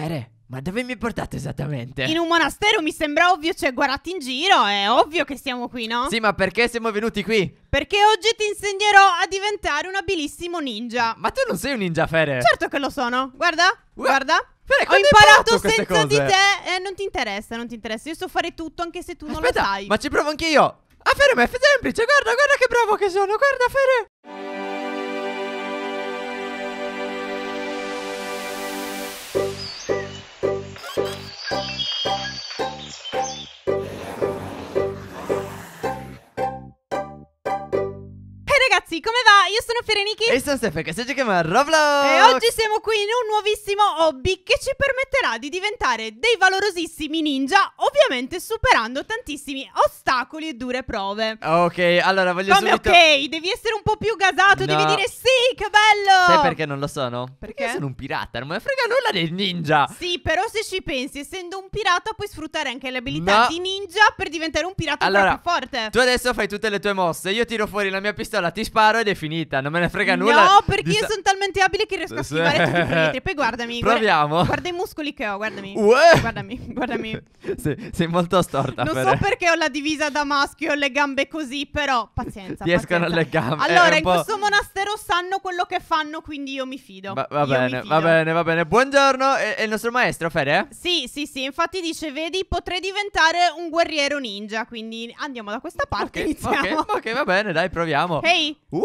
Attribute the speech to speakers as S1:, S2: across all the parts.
S1: Fere, ma dove mi portate esattamente? In
S2: un monastero mi sembra ovvio, cioè guardati in giro, è ovvio che siamo qui, no? Sì,
S1: ma perché siamo venuti qui?
S2: Perché oggi ti insegnerò a diventare un abilissimo ninja. Ma tu non sei
S1: un ninja, Fere? Certo
S2: che lo sono, guarda, Ua guarda. Fere, Ho imparato senza cose? di te, eh, non ti interessa, non ti interessa, io so fare tutto anche se tu Aspetta, non lo sai. ma
S1: ci provo anche io. Ah, Fere, ma è semplice, guarda, guarda che bravo che sono, guarda, Fere.
S2: sono Fereniki E sono
S1: Stefano che si chiama Roblox E oggi
S2: siamo qui in un nuovissimo hobby che ci permetterà di diventare dei valorosissimi ninja Ovviamente superando tantissimi ostacoli e dure prove
S1: Ok, allora voglio Come subito... ok,
S2: devi essere un po' più gasato, no. devi dire sì, che bello Sai perché
S1: non lo sono? Perché? perché sono un pirata, non me frega nulla del ninja
S2: Sì, però se ci pensi, essendo un pirata puoi sfruttare anche le abilità no. di ninja per diventare un pirata allora, più forte Allora, tu adesso fai
S1: tutte le tue mosse, io tiro fuori la mia pistola, ti sparo ed è finita, non non me ne frega nulla. No, perché sta... io sono
S2: talmente abile che riesco a schivare tutti i metri. Poi guardami. Proviamo. Guarda, guarda, i muscoli che ho, guardami. Uè. Guardami,
S1: guardami. Sei, sei molto storta. Non per... so
S2: perché ho la divisa da maschio e ho le gambe così, però pazienza. Ti escono le gambe. Eh, allora, in questo monastero sanno quello che fanno, quindi io mi fido. Va,
S1: va bene, fido. va bene, va bene. Buongiorno, è, è il nostro maestro, Fede?
S2: Sì, sì, sì. Infatti dice, vedi, potrei diventare un guerriero ninja. Quindi andiamo da questa parte okay, iniziamo.
S1: Okay, ok, va bene, dai, proviamo. Ehi. Hey. Uh,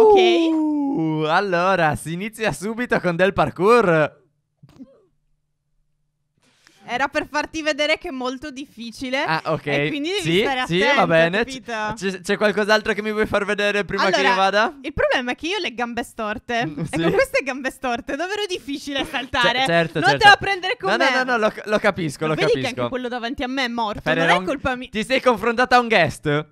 S1: ok, Ok. Uh, allora, si inizia subito con del parkour.
S2: Era per farti vedere che è molto difficile. Ah, ok. E quindi devi sì, attento, va bene. C-
S1: c'è qualcos'altro che mi vuoi far vedere prima allora, che io vada?
S2: Il problema è che io ho le gambe storte. Mm, ecco, sì. E con queste gambe storte è davvero difficile cioè, saltare. C- certo, Non certo. te la prendere con no, me. No, no, no, lo,
S1: lo capisco, Ma lo vedi capisco. Vedi che anche quello
S2: davanti a me è morto. Fer, non è un...
S1: colpa mia. Ti sei confrontata a un guest?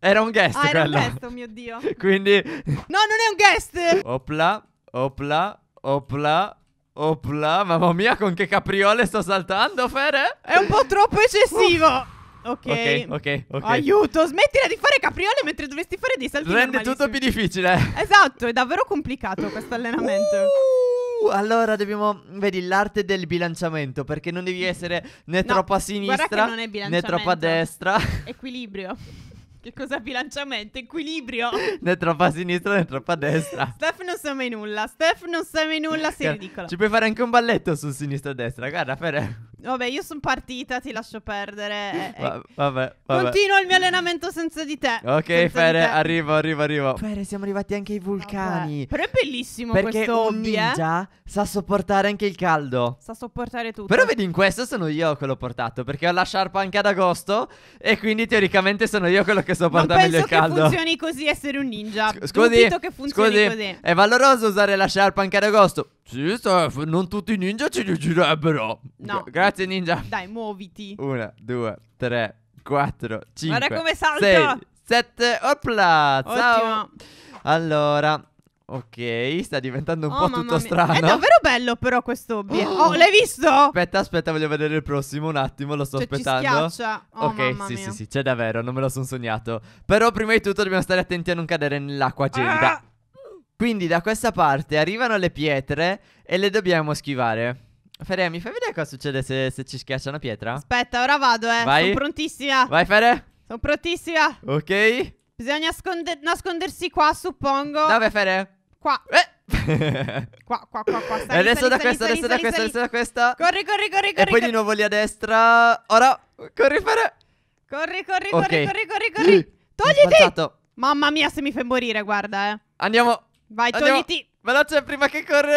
S1: Era un guest ah, era un guest, oh
S2: mio Dio.
S1: quindi... No,
S2: non è un guest!
S1: Opla, opla, opla... Opla, mamma mia, con che capriole sto saltando, Fere?
S2: È un po' troppo
S1: eccessivo.
S2: Okay. ok, ok, ok. Aiuto, smettila di fare capriole mentre dovresti fare dei salti Rende tutto più difficile. Esatto, è davvero complicato questo allenamento.
S1: Uh, allora dobbiamo, vedi, l'arte del bilanciamento, perché non devi essere né no, troppo a sinistra né troppo a destra.
S2: Equilibrio. Che cos'è bilanciamento? Equilibrio.
S1: né troppo a sinistra né troppo a destra.
S2: Steph non sa mai nulla. Steph non sa mai nulla, sei ridicolo. Ci puoi
S1: fare anche un balletto su sinistra e destra. Guarda, per...
S2: Vabbè, io sono partita, ti lascio perdere.
S1: Va- eh, eh. vabbè, vabbè. Continuo
S2: il mio allenamento senza di te. Ok, senza Fere,
S1: arrivo, arrivo, arrivo. Fere, siamo arrivati anche ai
S2: vulcani. Vabbè. Però è bellissimo Perché questo un hobby, eh. ninja
S1: sa sopportare anche il caldo.
S2: Sa sopportare tutto. Però vedi,
S1: in questo sono io quello portato, perché ho la sciarpa anche ad agosto e quindi teoricamente sono io quello che sopporta meglio il caldo. penso il che caldo. funzioni
S2: così essere un ninja. Scusi, che funzioni scusi, così. è
S1: valoroso usare la sciarpa anche ad agosto. Sì, Steph, non tutti i ninja ci riuscirebbero. No. Grazie, ninja.
S2: Dai, muoviti.
S1: Una, due, tre, quattro, cinque. Guarda come salta. Sei, sette, opla. Ciao. Allora. Ok, sta diventando un oh, po' tutto mia. strano. È davvero bello però questo obiettivo. Oh, l'hai visto? Aspetta, aspetta, voglio vedere il prossimo un attimo, lo sto cioè, aspettando. Ci oh, ok, sì, sì, sì, c'è davvero, non me lo sono sognato. Però prima di tutto dobbiamo stare attenti a non cadere nell'acqua gelida. Ah. Quindi da questa parte arrivano le pietre e le dobbiamo schivare. Fere, mi fai vedere cosa succede se, se ci schiaccia una pietra?
S2: Aspetta, ora vado, eh. Vai. Sono prontissima. Vai, Fere. Sono prontissima.
S1: Ok.
S2: Bisogna nascondersi qua, suppongo. Dove, Fere? Qua. Eh. qua, qua, qua, qua. Sali, adesso sali, da questa, adesso da questa, adesso da questa. Corri, corri, corri, corri. E poi di nuovo
S1: lì a destra. Ora, corri, Fere.
S2: Corri, corri, corri, corri, corri, corri. Togliti. Mamma mia, se mi fai morire, guarda, eh. Andiamo. Vai, Andiamo. togliti. Veloce prima che corre.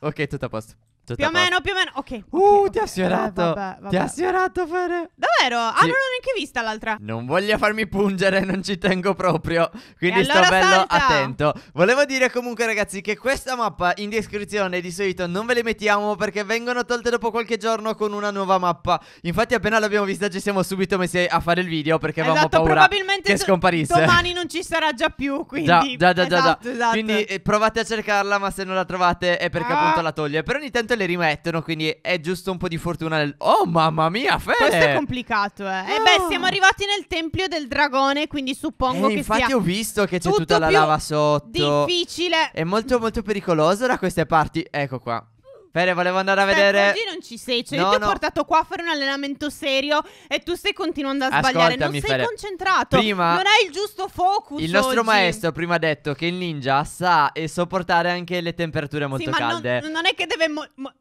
S1: Ok, tutto a posto. Tutta
S2: più o meno, più o meno. Ok. Uh, okay, ti okay. ha sfiorato. vabbè, vabbè. Ti ha sfiorato, Fede. Davvero? Ah, non l'ho neanche vista l'altra.
S1: Non voglio farmi pungere, non ci tengo proprio. Quindi allora sto bello salta. attento. Volevo dire comunque, ragazzi, che questa mappa in descrizione di solito non ve le mettiamo perché vengono tolte dopo qualche giorno con una nuova mappa. Infatti, appena l'abbiamo vista, ci siamo subito messi a fare il video perché esatto, avevamo paura probabilmente che scomparisse. Domani
S2: non ci sarà già più. Quindi, già, già, già. Esatto, già. Esatto.
S1: Quindi eh, provate a cercarla, ma se non la trovate è perché ah. appunto la toglie. Però ogni tanto momento le rimettono, quindi è giusto un po' di fortuna. Nel... Oh mamma mia, Fede! Questo è
S2: complicato, eh. No. Eh beh, ah. siamo arrivati nel tempio del dragone, quindi suppongo eh, che infatti sia ho visto
S1: che c'è tutta la lava sotto.
S2: Difficile.
S1: È molto molto pericoloso da queste parti. Ecco qua. Bene, volevo andare a vedere. Ma oggi
S2: non ci sei. Cioè, no, io ti ho portato qua a fare un allenamento serio e tu stai continuando a sbagliare. non sei Fede. concentrato. Prima, non hai il giusto focus. Il nostro oggi. maestro
S1: prima ha detto che il ninja sa e sopportare anche le temperature molto sì, ma calde. Non,
S2: non è che deve. Mo- mo-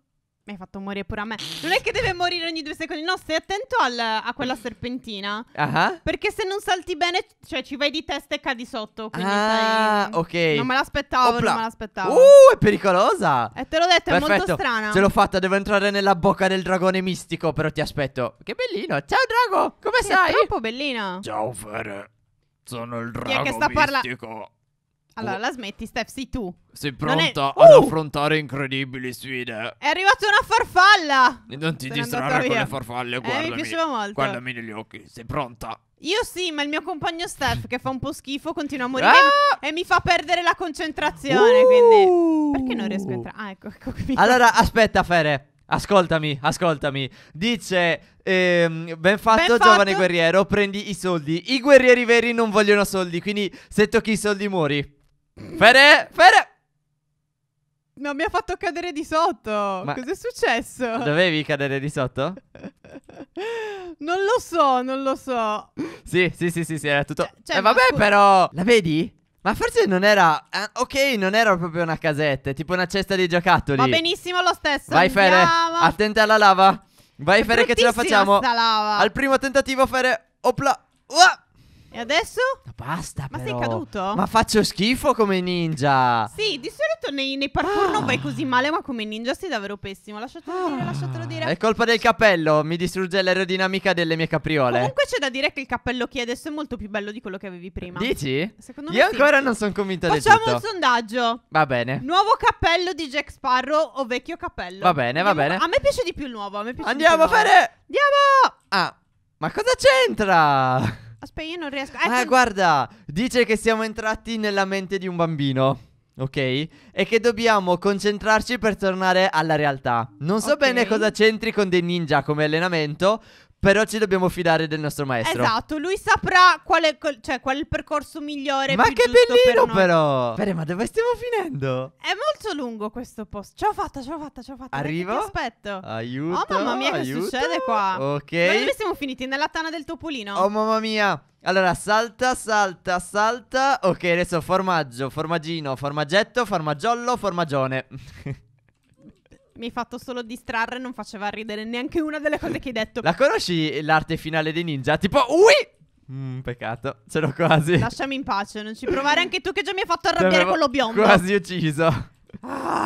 S2: mi hai fatto morire pure a me. Non è che deve morire ogni due secondi. No, stai attento al, a quella serpentina. Uh-huh. Perché se non salti bene, cioè ci vai di testa e cadi sotto. Quindi
S1: ah, ok. Non me
S2: l'aspettavo. Opla. Non me l'aspettavo. Uh,
S1: è pericolosa. E
S2: eh, te l'ho detto, Perfetto. è molto strana. Ce l'ho
S1: fatta, devo entrare nella bocca del dragone mistico. Però ti aspetto.
S2: Che bellino. Ciao, drago. Come sì, stai? È troppo bellino. Ciao,
S1: Fere. Sono il drago Chi è che sta mistico.
S2: Allora, oh. la smetti, Steph, sei tu. Sei pronta
S1: è... ad uh! affrontare incredibili sfide.
S2: È arrivata una farfalla. E non ti Sono distrarre con le farfalle, guardami. Eh, mi piaceva molto. Guardami
S1: negli occhi, sei pronta.
S2: Io sì, ma il mio compagno Steph, che fa un po' schifo, continua a morire ah! e mi fa perdere la concentrazione, uh! quindi... Perché non riesco a entrare? Ah, ecco, ecco qui. Allora, aspetta, Fere.
S1: Ascoltami, ascoltami. Dice ehm, ben, fatto, ben fatto, giovane guerriero, prendi i soldi. I guerrieri veri non vogliono soldi, quindi se tocchi i soldi muori. Fede,
S2: Fede. No, mi ha fatto cadere di sotto. Ma Cos'è successo?
S1: Dovevi cadere di sotto?
S2: non lo so, non lo so.
S1: Sì, sì, sì, sì, sì era tutto. Cioè, cioè eh, vabbè, però. La vedi? Ma forse non era. Eh, ok, non era proprio una casetta, È tipo una cesta di giocattoli. Va
S2: benissimo lo stesso. Vai, Fede.
S1: Attenta alla lava. Vai, Fere, che ce la facciamo.
S2: Lava. Al
S1: primo tentativo, Fere. Opla.
S2: Uh! E adesso? Basta. Ma però. sei caduto? Ma
S1: faccio schifo come ninja.
S2: Sì, di solito nei, nei parkour ah. non vai così male, ma come ninja sei davvero pessimo. Lasciatelo ah. dire, lasciatelo dire. È
S1: colpa del cappello, mi distrugge l'aerodinamica delle mie capriole. Comunque
S2: c'è da dire che il cappello che hai adesso è molto più bello di quello che avevi prima. Dici? Secondo me Io sì. ancora non
S1: sono convinta del tutto. Facciamo un
S2: sondaggio. Va bene. Nuovo cappello di Jack Sparrow o vecchio cappello? Va bene, va bene. A me piace di più il nuovo, a me piace Andiamo a fare! Andiamo!
S1: Ah, ma cosa c'entra?
S2: Aspetta, io non riesco. Ah, ecco. Ah, guarda,
S1: dice che siamo entrati nella mente di un bambino. Ok? E che dobbiamo concentrarci per tornare alla realtà. Non so okay. bene cosa c'entri con dei ninja come allenamento, però ci dobbiamo fidare del nostro maestro. Esatto,
S2: lui saprà qual è, cioè, qual è il percorso migliore. Ma che bellino, per però! Bene, ma dove stiamo finendo? È molto lungo questo posto. Ce l'ho fatta, ce l'ho fatta, ce l'ho fatta. Arrivo. Ti aspetto.
S1: Aiuto. Oh, mamma mia, che succede
S2: qua? Ok. Ma dove siamo finiti? Nella tana del topolino. Oh, mamma
S1: mia. Allora, salta, salta, salta. Ok, adesso formaggio, formaggino, formaggetto, formaggiollo, formagione.
S2: mi hai fatto solo distrarre, non faceva ridere neanche una delle cose che hai detto.
S1: La conosci l'arte finale dei ninja? Tipo, ui! Mm, peccato, ce l'ho quasi.
S2: Lasciami in pace, non ci provare anche tu che già mi hai fatto arrabbiare quello biondo. Quasi ucciso.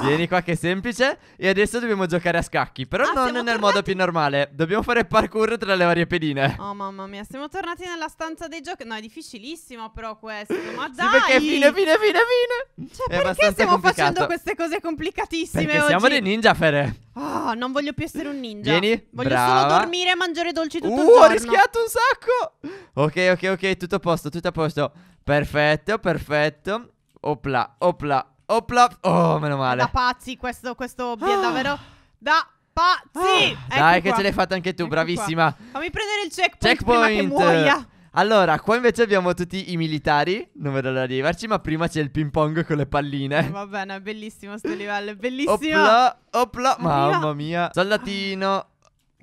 S1: Vieni qua che è semplice. E adesso dobbiamo giocare a scacchi. Però ah, non nel tornati... modo più normale. Dobbiamo fare parkour tra le varie pedine.
S2: Oh, mamma mia, siamo tornati nella stanza dei giochi. No, è difficilissimo, però questo. Ma dai. Sì, perché fine, fine, fine, fine. Cioè, è perché stiamo complicato. facendo queste cose complicatissime? Perché oggi? siamo dei
S1: ninja, Fere.
S2: Oh, non voglio più essere un ninja. Vieni. Voglio brava. solo dormire e mangiare dolci tutto uh, il giorno. Uh, ho rischiato un sacco.
S1: Ok, ok, ok. Tutto a posto, tutto a posto. Perfetto, perfetto. Opla, opla, Oh, opla. Oh, meno male. Da
S2: pazzi, questo, questo è davvero. Da pazzi. Ah, dai, qua. che ce l'hai fatta anche
S1: tu, ecco bravissima. Qua.
S2: Fammi prendere il checkpoint, checkpoint. prima che muoia.
S1: Allora, qua invece abbiamo tutti i militari, non vedo l'ora di arrivarci, ma prima c'è il ping pong con le palline. Va
S2: bene, è bellissimo sto livello, è bellissimo. Opla, opla, mamma
S1: mia. Soldatino.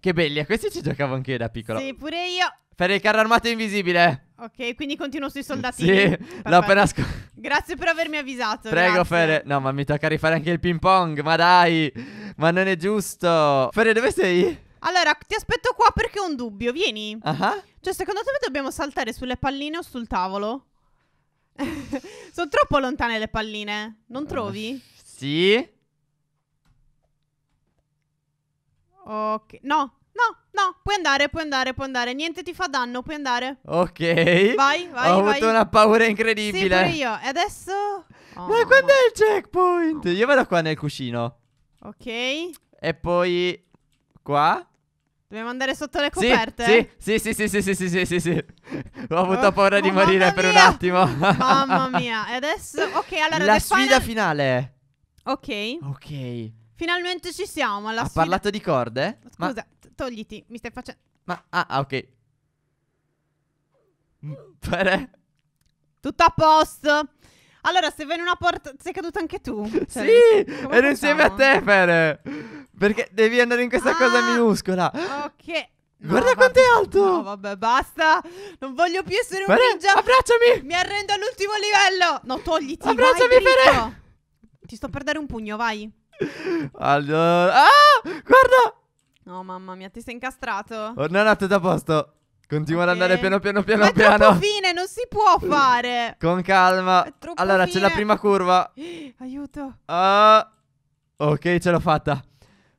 S1: Che belli, a questi ci giocavo anche io da piccolo. Sì, pure io. Per il carro armato invisibile.
S2: Ok, quindi continuo sui soldati. Sì, l'ho appena scoperto. Grazie per avermi avvisato. Prego, grazie.
S1: Fede. No, ma mi tocca rifare anche il ping pong. Ma dai, ma non è giusto. Fede, dove sei?
S2: Allora, ti aspetto qua perché ho un dubbio. Vieni. Ah. Uh-huh. Cioè, secondo te dobbiamo saltare sulle palline o sul tavolo? Sono troppo lontane le palline. Non ah, trovi?
S1: Uh, sì.
S2: Ok, no. No, puoi andare, puoi andare, puoi andare. Niente ti fa danno, puoi andare.
S1: Ok. Vai, vai. Ho vai. avuto una paura incredibile. Sì, pure
S2: io. E adesso. Oh, Ma quando è il checkpoint?
S1: Io vado qua nel cuscino.
S2: Ok. E
S1: poi. Qua.
S2: Dobbiamo andare sotto le coperte?
S1: Sì, sì, sì, sì, sì, sì, sì, sì, sì. Ho avuto oh, paura di oh, morire per un attimo. mamma
S2: mia. E adesso... Ok, allora... La sfida final...
S1: finale.
S2: Ok. Ok. Finalmente ci siamo. La ha sfida... parlato di corde? Scusa. Ma togliti, mi stai facendo...
S1: Ma, ah, ah ok. Mm, Pere?
S2: Tutto a posto. Allora, se veni una porta... Sei caduto anche tu? Cioè, sì, ero facciamo? insieme a te,
S1: Pere. Perché devi andare in questa ah, cosa minuscola.
S2: Ok. No, Guarda quanto è alto! No, vabbè, basta! Non voglio più essere Pere, un ninja! Abbracciami! Mi arrendo all'ultimo livello! No, togliti! Abbracciami, Pere! Ti sto per dare un pugno, vai!
S1: Allora...
S2: Ah! Guarda! No, mamma mia, ti sei incastrato?
S1: Oh, no, no, tutto a posto. Continua okay. ad andare piano piano piano Ma piano. Ma
S2: fine, non si può fare.
S1: Con calma. Allora, fine. c'è la prima curva.
S2: Aiuto.
S1: Uh, ok, ce l'ho fatta.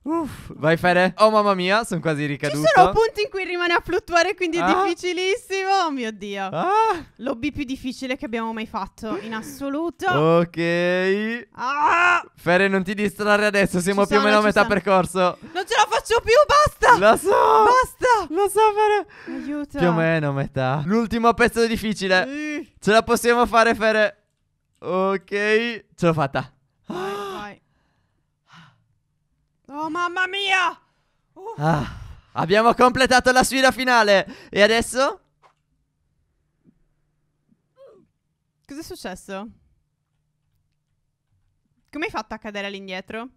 S1: Uff, vai Fede. Oh mamma mia, sono quasi ricaduto. Ci sono
S2: punti in cui rimane a fluttuare, quindi ah. è difficilissimo. Oh mio Dio. Ah. Lobby più difficile che abbiamo mai fatto, in assoluto.
S1: Ok. Ah. Fede, non ti distrarre adesso, siamo ci più o meno a metà sono. percorso.
S2: Non ce la faccio più, basta. Lo so. Basta. Lo so, Fere. Aiuto. Più o
S1: meno a metà. L'ultimo pezzo difficile. Uh. Ce la possiamo fare, Fere. Ok. Ce l'ho fatta.
S2: Oh mamma mia!
S1: Uh. Ah, abbiamo completato la sfida finale E adesso?
S2: Cos'è successo? Come hai fatto a cadere all'indietro?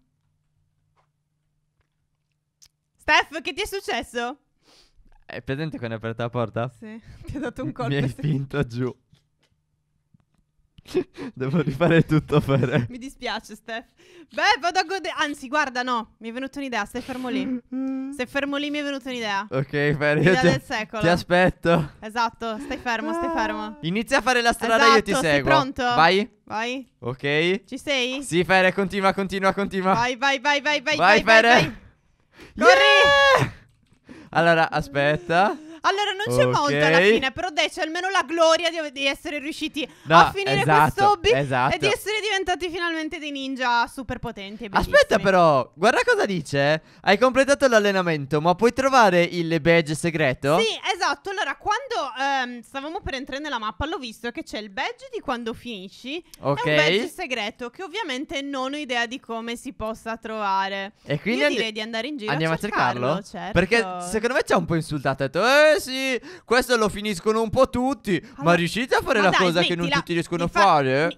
S2: Steph, che ti è successo?
S1: È presente quando hai aperto la porta? Sì,
S2: ti ho dato un colpo. Mi hai spinto
S1: giù. Devo rifare tutto per... Mi
S2: dispiace, Steph. Beh, vado a godere... Anzi, guarda, no. Mi è venuta un'idea. Stai fermo lì. Stai fermo lì, mi è venuta un'idea. Ok, Fer, io ti, del secolo. ti aspetto. Esatto, stai fermo, stai fermo.
S1: Inizia a fare la strada, esatto, io ti esatto, seguo. sei pronto? Vai. Vai. Ok.
S2: Ci sei? Sì,
S1: Fer, continua, continua, continua. Vai,
S2: vai, vai, vai, vai. Vai, Fer. Vai, Corri!
S1: Yeah! Allora, aspetta. Allora non c'è okay. molto alla fine,
S2: però dai, c'è almeno la gloria di, di essere riusciti no, a finire esatto, questo hobby esatto. e di esatto. essere diventati finalmente dei ninja super potenti. Aspetta però,
S1: guarda cosa dice. Eh. Hai completato l'allenamento, ma puoi trovare il badge segreto? Sì,
S2: esatto. Allora, quando ehm, stavamo per entrare nella mappa, l'ho visto che c'è il badge di quando finisci Ok. e un badge segreto che ovviamente non ho idea di come si possa trovare. E quindi Io direi di andare in giro andiamo a cercarlo, a cercarlo certo. perché secondo
S1: me ci ha un po' insultato, ha detto "Eh, eh sì, questo lo finiscono un po' tutti. Allora, ma riuscite a fare la dai, cosa smettila. che non tutti riescono a Infa- fare?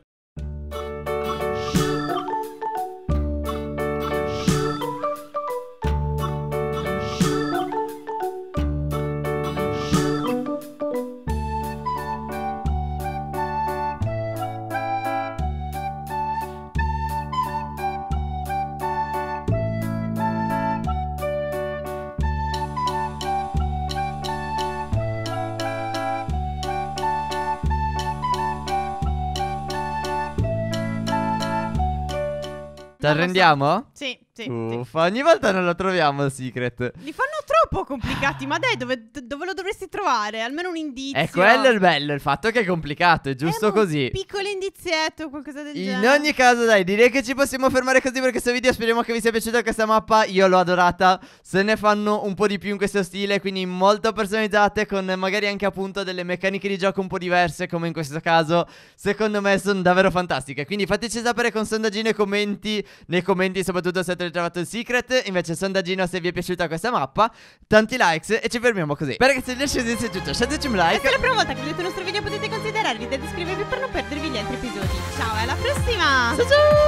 S1: T'arrendiamo? Sì, sì, Uffa, ogni volta non lo troviamo il secret.
S2: Li fanno troppo complicati. Ma dai, dove, dove, lo dovresti trovare? Almeno un indizio. E eh, quello è il
S1: bello, il fatto che è complicato, è giusto è così.
S2: piccolo indizietto, qualcosa del in genere. In ogni
S1: caso, dai, direi che ci possiamo fermare così per questo video. Speriamo che vi sia piaciuta questa mappa. Io l'ho adorata. Se ne fanno un po' di più in questo stile, quindi molto personalizzate, con magari anche appunto delle meccaniche di gioco un po' diverse, come in questo caso. Secondo me sono davvero fantastiche. Quindi fateci sapere con sondaggino e commenti. Nei commenti, soprattutto se avete trovato il secret. Invece, sondaggino se vi è piaciuta questa mappa tanti likes e ci fermiamo così. Beh ragazzi, gli ascesi è tutto, scendeteci un like. Se è la
S2: prima volta che vedete il nostro video potete considerarvi di iscrivervi per non perdervi gli altri episodi. Ciao, e alla prossima! Ciao ciao!